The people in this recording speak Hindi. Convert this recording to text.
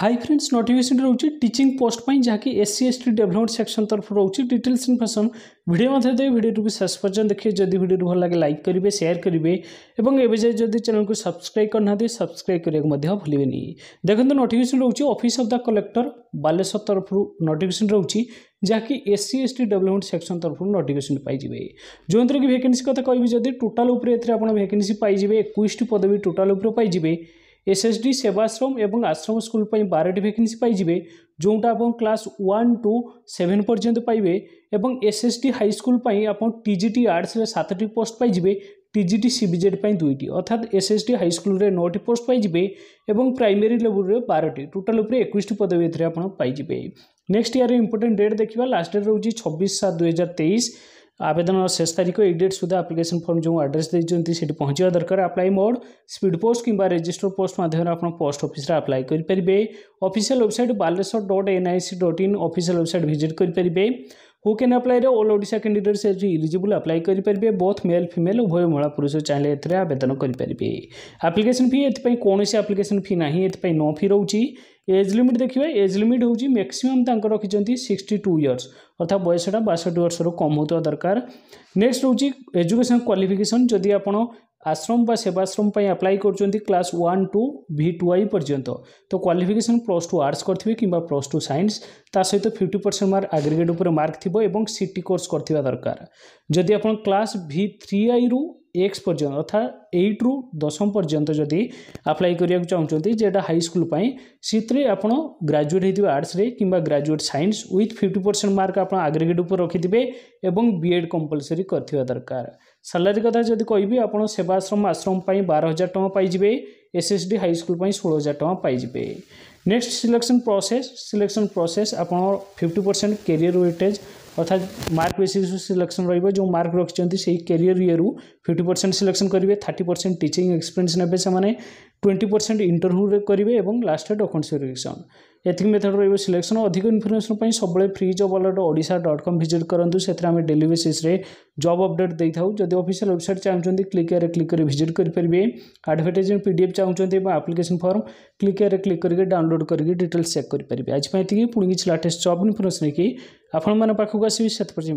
हाई फ्रेंड्स नोटिफिकेसन रोचे टीचिंग पोस्ट पर जहाँकि S C S T development section तरफ रोचे डिटेल्स इनफर्मेशन भिडियो देवे भिडियो को शेष पर्यटन देखिए जब भिडियो भल लगे लाइक करेंगे सेयार करेंगे एवं जाए जब चैनल को सब्सक्राइब करना सब्सक्राइब करने भूल देखते नोटिकेसन रोचे office of the collector Baleswar तरफ नोटिफिकेसन रोचे जहाँकि S C S T development section तरफ नोटिफिकेसन पाइबे जो कि भैकेन्सी कथ कह टोटाल उपरे आप भैकेन्सी एक पदवी टोटाल उपरे पाइबे ଏସ୍ଏସ୍ଡି ସେବାଶ୍ରମ ଏବଂ ଆଶ୍ରମ ସ୍କୁଲ ପାଇଁ ବାରଟି ଭ୍ୟାକେନ୍ସି ପାଇଯିବେ ଯେଉଁଟା ଆପଣ କ୍ଲାସ୍ ୱାନ୍ ଟୁ ସେଭେନ୍ ପର୍ଯ୍ୟନ୍ତ ପାଇବେ ଏବଂ ଏସ୍ଏସ୍ଡି ହାଇସ୍କୁଲ ପାଇଁ ଆପଣ ଟିଜିଟି ଆର୍ଟ୍ସରେ ସାତଟି ପୋଷ୍ଟ ପାଇଯିବେ ଟିଜିଟି ସିବିଜେଡ୍ ପାଇଁ ଦୁଇଟି ଅର୍ଥାତ୍ ଏସ୍ଏସ୍ଡି ହାଇସ୍କୁଲରେ ନଅଟି ପୋଷ୍ଟ ପାଇଯିବେ ଏବଂ ପ୍ରାଇମେରୀ ଲେବୁଲରେ ବାରଟି ଟୋଟାଲ୍ ଉପରେ ଏକୋଇଶଟି ପଦବୀ ଏଥିରେ ଆପଣ ପାଇଯିବେ ନେକ୍ସଟ ଇୟର୍ର ଇମ୍ପୋର୍ଟାଣ୍ଟ ଡେଟ୍ ଦେଖିବା ଲାଷ୍ଟ ଡେଟ୍ ରହୁଛି ଛବିଶ ସାତ ଦୁଇହଜାର ତେଇଶ आवेदन शेष तारीख एक डेट सुधा आप्लिकेसन फर्म जो आड्रेस देखते पहुंचा दरकार आप्लाई मोड स्पीड पोस्ट कि रेजिस्टर पोस्ट मध्यम आपड़ पोस्ट अफिश्रे आप्लाय करेंगे official website Baleswar dot N I C dot in official website visit करेंगे who can apply all Odia candidate से इलीजबल आप्लाई करेंगे बोथ मेल फिमेल उभय महिला पुरुष चाहिए एवेदन करेंगे आप्लिकेसन फी एपाई कौन आप्लिकेसन फी ना ये नो फी रोचे एज लिमिट देखिए एज लिमिट हूँ मैक्सीम तक रखिंट सिक्सटी टू इयर्स अर्थात बयसटा बासठ वर्ष कम होता दरकार नेक्स्ट रोज एजुकेशन क्वाफिकेसन जदि आप आश्रम व सेवाश्रम आप्लाई कर क्लास वन टू भि टू आई पर्यटन तो क्वाफिकेसन प्लस टू आर्ट्स करेंगे कि प्लस टू सैंस सहित फिफ्टी परसेंट मार्क आग्रिगेट पर मार्क थी सी टी कोर्स करवा दरकार जदि आप क्लास भि थ्री आई रु এক্স পর্যন্ত অর্থাৎ এইট্রু দশম পর্যন্ত যদি আপ্লাই করা চাহুমান যেটা হাইস্কুল সেতরে আপনার গ্রাজুয়েট হয়ে আর্টসে কিংবা graduate science with fifty percent mark আপনার আগ্রিগেট উপরে রাখিবে এবং বিএড কম্পলসরি করা দরকার স্যালারি কথা যদি কবি আপনার সেবাশ্রম আশ্রম বার হাজার টাকা পাইবে এসএসডি হাইস্কুল ষোল হাজার টাকা পাইবে next selection process selection process আপনার ফিফটি পরসেন্ট কেরিয়ার ওয়েটেজ अर्थात मार्क बेसीस सिलेक्शन रही है जो मार्क रखिंट से ही career year fifty percent selection करेंगे थर्टी परसेंट टीचिंग एक्सपीरियंस ने ट्वेंटी परसेंट इंटरव्यू करेंगे और लास्ट डकुमेंट सिलेक्शन एथिक मेथड रोज सिलेक्शन अधिक इनफर्मेशन सब फ्री जब alert Odia dot com visit करूँ से आम डेली बेसीस जब अपडेट दे था जब अफिसील वेबसाइट चाहूँ क्लिक एयर क्लिक करके भिजिट करेंगे आडभर्टाइज पी चाहूँ चाहते application form click here click करके डाउनलोड करके डिटेल्स चेक करेंगे आज पाई पुणी किसी लाटेस्ट जब इनफर्मेशन लेकिन आपको आसपी